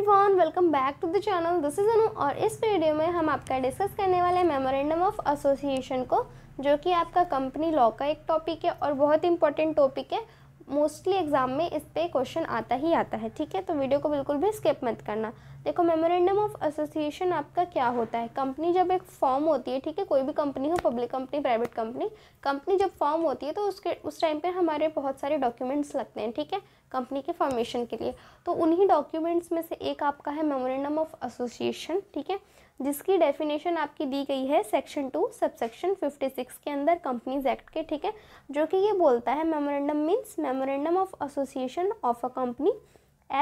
everyone welcome back to the channel this is Anu और इस video में हम आपका डिस्कस करने वाले मेमोरेंडम ऑफ एसोसिएशन को जो कि आपका कंपनी लॉ का एक टॉपिक है और बहुत इंपॉर्टेंट टॉपिक है मोस्टली एग्ज़ाम में इस पर क्वेश्चन आता ही आता है ठीक है तो वीडियो को बिल्कुल भी स्किप मत करना देखो मेमोरेंडम ऑफ एसोसिएशन आपका क्या होता है कंपनी जब एक फॉर्म होती है ठीक है कोई भी कंपनी हो public company private company company जब फॉर्म होती है तो उसके उस टाइम पर हमारे बहुत सारे डॉक्यूमेंट्स लगते हैं ठीक है कंपनी के फॉर्मेशन के लिए तो उन्हीं डॉक्यूमेंट्स में से एक आपका है मेमोरेंडम ऑफ एसोसिएशन ठीक है जिसकी डेफिनेशन आपकी दी गई है section two subsection fifty six के अंदर कंपनीज एक्ट के ठीक है जो कि ये बोलता है memorandum means memorandum of association of a company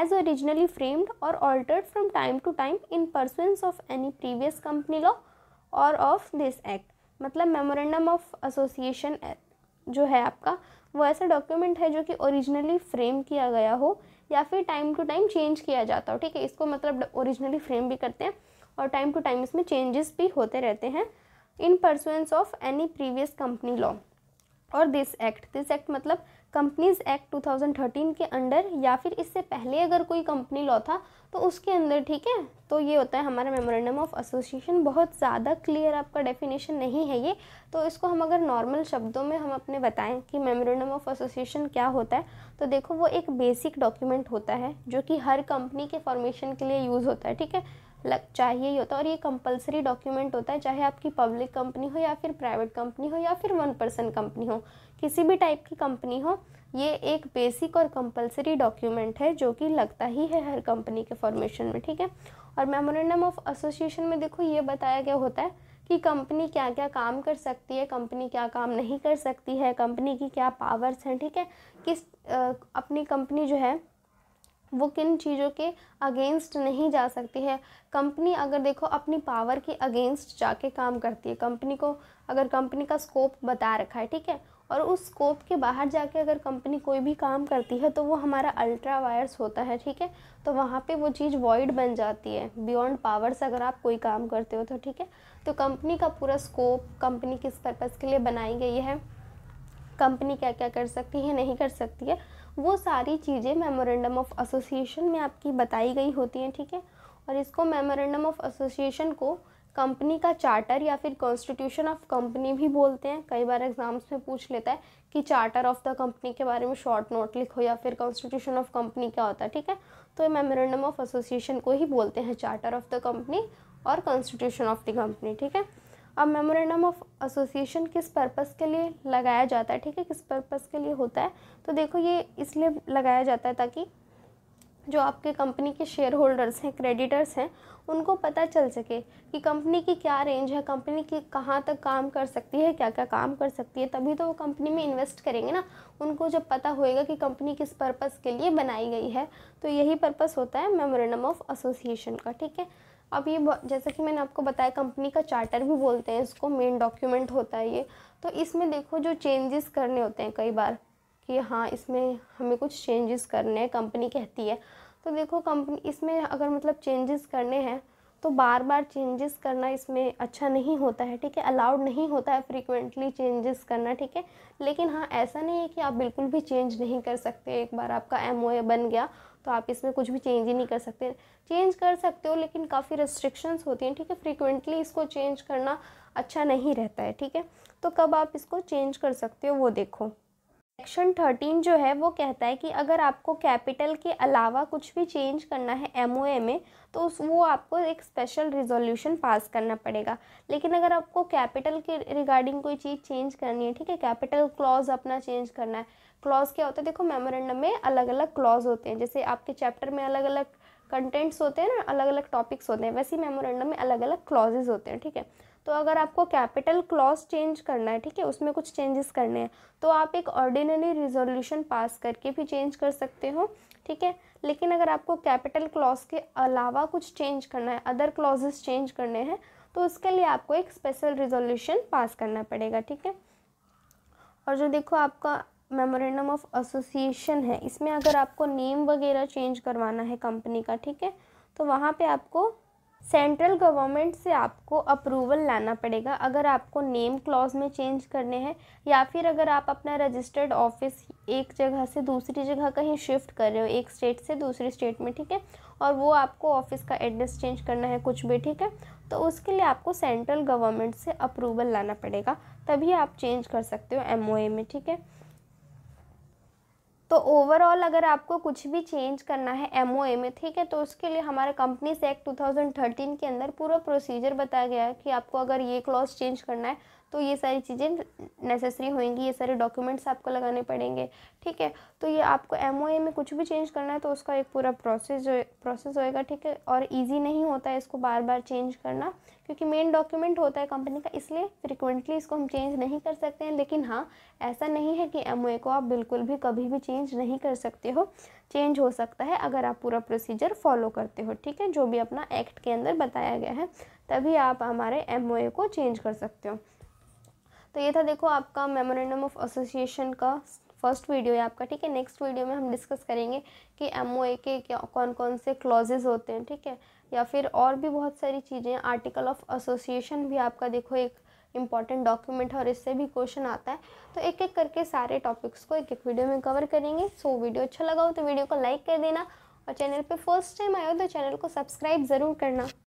as originally framed और altered from time to time in pursuance of any previous company law और ऑफ दिस एक्ट मतलब मेमोरेंडम ऑफ एसोसिएशन जो है आपका वो ऐसा डॉक्यूमेंट है जो कि ओरिजिनली फ्रेम किया गया हो या फिर टाइम टू टाइम चेंज किया जाता हो ठीक है इसको मतलब ओरिजिनली फ्रेम भी करते हैं और टाइम टू टाइम इसमें चेंजेस भी होते रहते हैं in pursuance of any previous company law और दिस एक्ट दिस एक्ट मतलब कंपनीज एक्ट 2013 के अंडर या फिर इससे पहले अगर कोई कंपनी लॉ था तो उसके अंदर ठीक है तो ये होता है हमारा मेमोरेंडम ऑफ एसोसिएशन बहुत ज़्यादा क्लियर आपका डेफिनेशन नहीं है ये तो इसको हम अगर नॉर्मल शब्दों में हम अपने बताएं कि मेमोरेंडम ऑफ एसोसिएशन क्या होता है तो देखो वो एक बेसिक डॉक्यूमेंट होता है जो कि हर कंपनी के फॉर्मेशन के लिए यूज़ होता है ठीक है लग चाहिए ही होता है और ये कंपलसरी डॉक्यूमेंट होता है चाहे आपकी पब्लिक कंपनी हो या फिर प्राइवेट कंपनी हो या फिर वन पर्सन कंपनी हो किसी भी टाइप की कंपनी हो ये एक बेसिक और कंपलसरी डॉक्यूमेंट है जो कि लगता ही है हर कंपनी के फॉर्मेशन में ठीक है और मेमोरेंडम ऑफ एसोसिएशन में देखो ये बताया गया होता है कि कंपनी क्या क्या काम कर सकती है कंपनी क्या काम नहीं कर सकती है कंपनी की क्या पावर्स हैं ठीक है किस आ, अपनी कंपनी जो है वो किन चीज़ों के अगेंस्ट नहीं जा सकती है कंपनी अगर देखो अपनी पावर के अगेंस्ट जाके काम करती है कंपनी को अगर कंपनी का स्कोप बता रखा है ठीक है और उस स्कोप के बाहर जाके अगर कंपनी कोई भी काम करती है तो वो हमारा अल्ट्रा वायर्स होता है ठीक है तो वहाँ पे वो चीज़ वॉइड बन जाती है बियॉन्ड पावर्स अगर आप कोई काम करते हो तो ठीक है तो कंपनी का पूरा स्कोप कंपनी किस पर्पज़ के लिए बनाई गई है कंपनी क्या क्या कर सकती है नहीं कर सकती है वो सारी चीज़ें मेमोरेंडम ऑफ एसोसिएशन में आपकी बताई गई होती हैं ठीक है और इसको मेमोरेंडम ऑफ एसोसिएशन को कंपनी का चार्टर या फिर कॉन्स्टिट्यूशन ऑफ कंपनी भी बोलते हैं कई बार एग्जाम्स में पूछ लेता है कि चार्टर ऑफ द कंपनी के बारे में शॉर्ट नोट लिखो या फिर कॉन्स्टिट्यूशन ऑफ कंपनी क्या होता है ठीक है तो ये मेमोरेंडम ऑफ एसोसिएशन को ही बोलते हैं चार्टर ऑफ द कंपनी और कॉन्स्टिट्यूशन ऑफ द कंपनी ठीक है अब मेमोरेंडम ऑफ एसोसिएशन किस पर्पस के लिए लगाया जाता है ठीक है किस पर्पस के लिए होता है तो देखो ये इसलिए लगाया जाता है ताकि जो आपके कंपनी के शेयर होल्डर्स हैं क्रेडिटर्स हैं उनको पता चल सके कि कंपनी की क्या रेंज है कंपनी की कहाँ तक काम कर सकती है क्या क्या काम कर सकती है तभी तो वो कंपनी में इन्वेस्ट करेंगे ना उनको जब पता होएगा कि कंपनी किस पर्पस के लिए बनाई गई है तो यही पर्पस होता है मेमोरेंडम ऑफ एसोसिएशन का ठीक है अब ये जैसा कि मैंने आपको बताया कंपनी का चार्टर भी बोलते हैं इसको मेन डॉक्यूमेंट होता है ये तो इसमें देखो जो चेंजेस करने होते हैं कई बार कि हाँ इसमें हमें कुछ चेंजेस करने हैं कंपनी कहती है तो देखो कंपनी इसमें अगर मतलब चेंजेस करने हैं तो बार बार चेंजेस करना इसमें अच्छा नहीं होता है ठीक है अलाउड नहीं होता है फ्रीक्वेंटली चेंजेस करना ठीक है लेकिन हाँ ऐसा नहीं है कि आप बिल्कुल भी चेंज नहीं कर सकते एक बार आपका एम बन गया तो आप इसमें कुछ भी चेंज ही नहीं कर सकते चेंज कर सकते हो लेकिन काफ़ी रेस्ट्रिक्शंस होती हैं ठीक है फ्रीक्वेंटली इसको चेंज करना अच्छा नहीं रहता है ठीक है तो कब आप इसको चेंज कर सकते हो वो देखो सेक्शन थर्टीन जो है वो कहता है कि अगर आपको कैपिटल के अलावा कुछ भी चेंज करना है एम में तो उस वो आपको एक स्पेशल रिजोल्यूशन पास करना पड़ेगा लेकिन अगर आपको कैपिटल के रिगार्डिंग कोई चीज़ चेंज करनी है ठीक है कैपिटल क्लॉज अपना चेंज करना है क्लॉज क्या होता है देखो मेमोरेंडम में अलग अलग क्लॉज होते हैं जैसे आपके चैप्टर में अलग अलग कंटेंट्स होते हैं ना अलग अलग टॉपिक्स होते हैं वैसे ही मेमोरेंडम में अलग अलग क्लॉजेज होते हैं ठीक है तो अगर आपको कैपिटल क्लॉज चेंज करना है ठीक है उसमें कुछ चेंजेस करने हैं तो आप एक ऑर्डिनरी रिजोल्यूशन पास करके भी चेंज कर सकते हो ठीक है लेकिन अगर आपको कैपिटल क्लॉज के अलावा कुछ चेंज करना है अदर क्लॉजेस चेंज करने हैं तो उसके लिए आपको एक स्पेशल रिजोल्यूशन पास करना पड़ेगा ठीक है और जो देखो आपका मेमोरेंडम ऑफ एसोसिएशन है इसमें अगर आपको नेम वगैरह चेंज करवाना है कंपनी का ठीक है तो वहाँ पे आपको सेंट्रल गवर्नमेंट से आपको अप्रूवल लाना पड़ेगा अगर आपको नेम क्लॉज में चेंज करने हैं या फिर अगर आप अपना रजिस्टर्ड ऑफिस एक जगह से दूसरी जगह कहीं शिफ्ट कर रहे हो एक स्टेट से दूसरी स्टेट में ठीक है और वो आपको ऑफिस का एड्रेस चेंज करना है कुछ भी ठीक है तो उसके लिए आपको सेंट्रल गवर्नमेंट से अप्रूवल लाना पड़ेगा तभी आप चेंज कर सकते हो एम में ठीक है तो ओवरऑल अगर आपको कुछ भी चेंज करना है एम में ठीक है तो उसके लिए हमारे कंपनीज एक्ट 2013 के अंदर पूरा प्रोसीजर बताया गया है कि आपको अगर ये क्लॉज चेंज करना है तो ये सारी चीज़ें नेसेसरी होंगी ये सारे डॉक्यूमेंट्स आपको लगाने पड़ेंगे ठीक है तो ये आपको एम में कुछ भी चेंज करना है तो उसका एक पूरा प्रोसेस जो प्रोसेस होएगा ठीक है और ईजी नहीं होता है इसको बार बार चेंज करना क्योंकि मेन डॉक्यूमेंट होता है कंपनी का इसलिए फ्रिक्वेंटली इसको हम चेंज नहीं कर सकते हैं लेकिन हाँ ऐसा नहीं है कि एम को आप बिल्कुल भी कभी भी चेंज नहीं कर सकते हो चेंज हो सकता है अगर आप पूरा प्रोसीजर फॉलो करते हो ठीक है जो भी अपना एक्ट के अंदर बताया गया है तभी आप हमारे एम को चेंज कर सकते हो तो ये था देखो आपका मेमोरेंडम ऑफ एसोसिएशन का फर्स्ट वीडियो है आपका ठीक है नेक्स्ट वीडियो में हम डिस्कस करेंगे कि एम के कौन कौन से क्लॉजेज होते हैं ठीक है या फिर और भी बहुत सारी चीज़ें आर्टिकल ऑफ एसोसिएशन भी आपका देखो एक इम्पॉर्टेंट डॉक्यूमेंट है और इससे भी क्वेश्चन आता है तो एक एक करके सारे टॉपिक्स को एक एक वीडियो में कवर करेंगे सो वीडियो अच्छा लगा हो तो वीडियो को लाइक कर देना और चैनल पे फर्स्ट टाइम आए हो तो चैनल को सब्सक्राइब ज़रूर करना